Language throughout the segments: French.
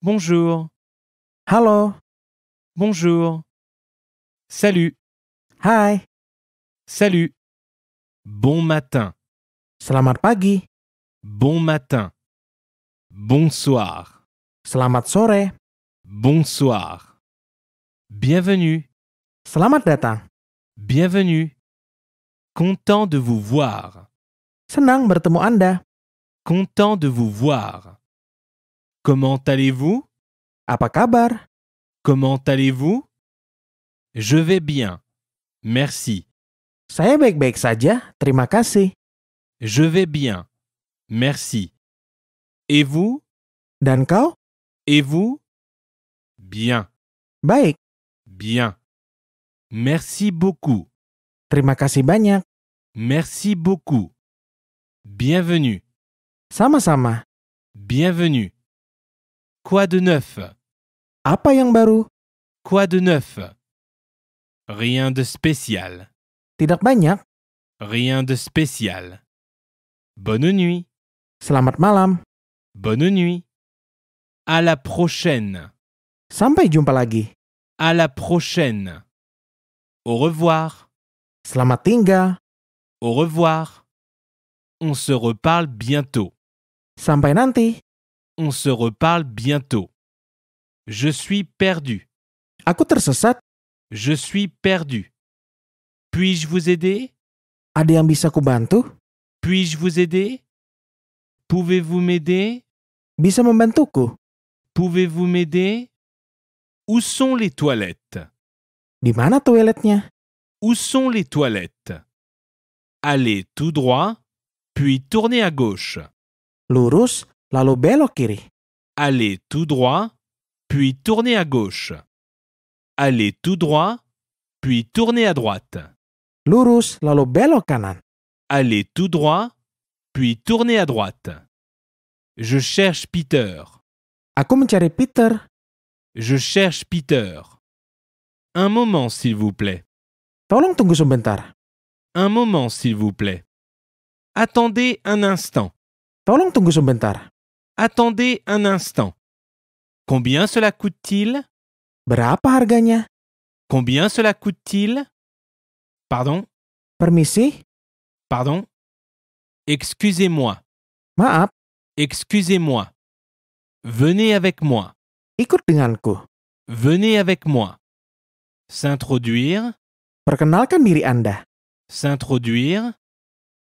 Bonjour. Hello. Bonjour. Salut. Hi. Salut. Bon matin. Selamat pagi. Bon matin. Bonsoir. Selamat sore. Bonsoir. Bienvenue. Selamat datang. Bienvenue. Content de vous voir. Senang bertemu Anda. Content de vous voir. Comment allez-vous? Apa kabar? Comment allez-vous? Je vais bien. Merci. Saya baik-baik saja. Terima kasih. Je vais bien. Merci. Et vous? Dan kau? Et vous? Bien. Baik. Bien. Merci beaucoup. Terima kasih banyak. Merci beaucoup. Bienvenue. Sama-sama. Bienvenue. Quoi de neuf Apa yang baru? Quoi de neuf Rien de spécial. Tidak banyak. Rien de spécial. Bonne nuit. Selamat malam. Bonne nuit. À la prochaine. Sampai jumpa lagi. À la prochaine. Au revoir. Selamat tinggal. Au revoir. On se reparle bientôt. Sampai nanti on se reparle bientôt. Je suis perdu. Je suis perdu. Puis-je vous aider? Puis-je vous aider? Pouvez-vous m'aider? Bisa Pouvez-vous m'aider? Où sont les toilettes? Où sont les toilettes? Allez tout droit, puis tournez à gauche. Lurus, kiri. Allez tout droit, puis tournez à gauche. Allez tout droit, puis tournez à droite. Allez tout droit, puis tournez à droite. Je cherche Peter. Peter. Je cherche Peter. Un moment, s'il vous plaît. tunggu Un moment, s'il vous plaît. Attendez un instant. tunggu sebentar. Attendez un instant. Combien cela coûte-t-il Berapa harganya? Combien cela coûte-t-il Pardon Permisi Pardon Excusez-moi. Maaf. Excusez-moi. Venez avec moi. Ikut denganku. Venez avec moi. S'introduire. Perkenalkan diri Anda. S'introduire.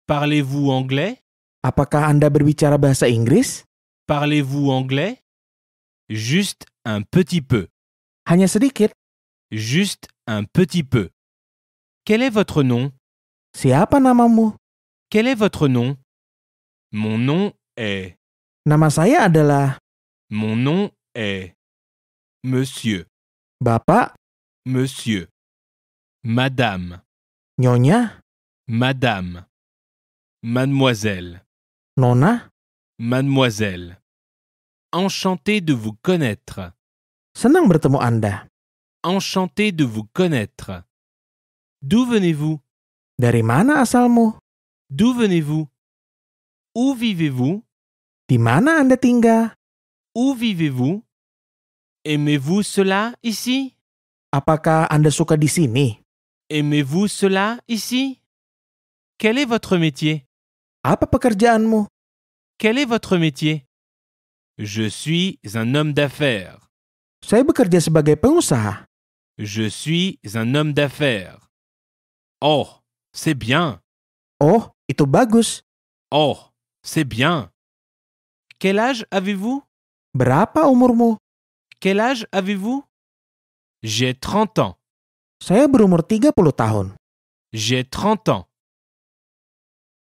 Parlez-vous anglais? Apakah Anda berbicara bahasa Inggris? Parlez-vous anglais Juste un petit peu. Hanya sedikit. Juste un petit peu. Quel est votre nom Siapa namamu? Quel est votre nom Mon nom est. Nama saya adalah. Mon nom est. Monsieur. Bapak. Monsieur. Madame. Nyonya. Madame. Mademoiselle. Nona. Mademoiselle. Enchanté de vous connaître. Senang bertemu Anda. de vous connaître. D'où venez-vous? Dari mana D'où venez-vous? Où vivez-vous? Di Anda Où vivez-vous? Aimez-vous cela ici? Apakah Anda suka di Aimez-vous cela ici? Quel est votre métier? Apa pekerjaanmu? Quel est votre métier? Je suis un homme d'affaires. Saya Je suis un homme d'affaires. Oh, c'est bien. Oh, itu bagus. Oh, c'est bien. Quel âge avez-vous? Berapa umurmu? Quel âge avez-vous? J'ai 30 ans. Saya berumur J'ai 30 ans.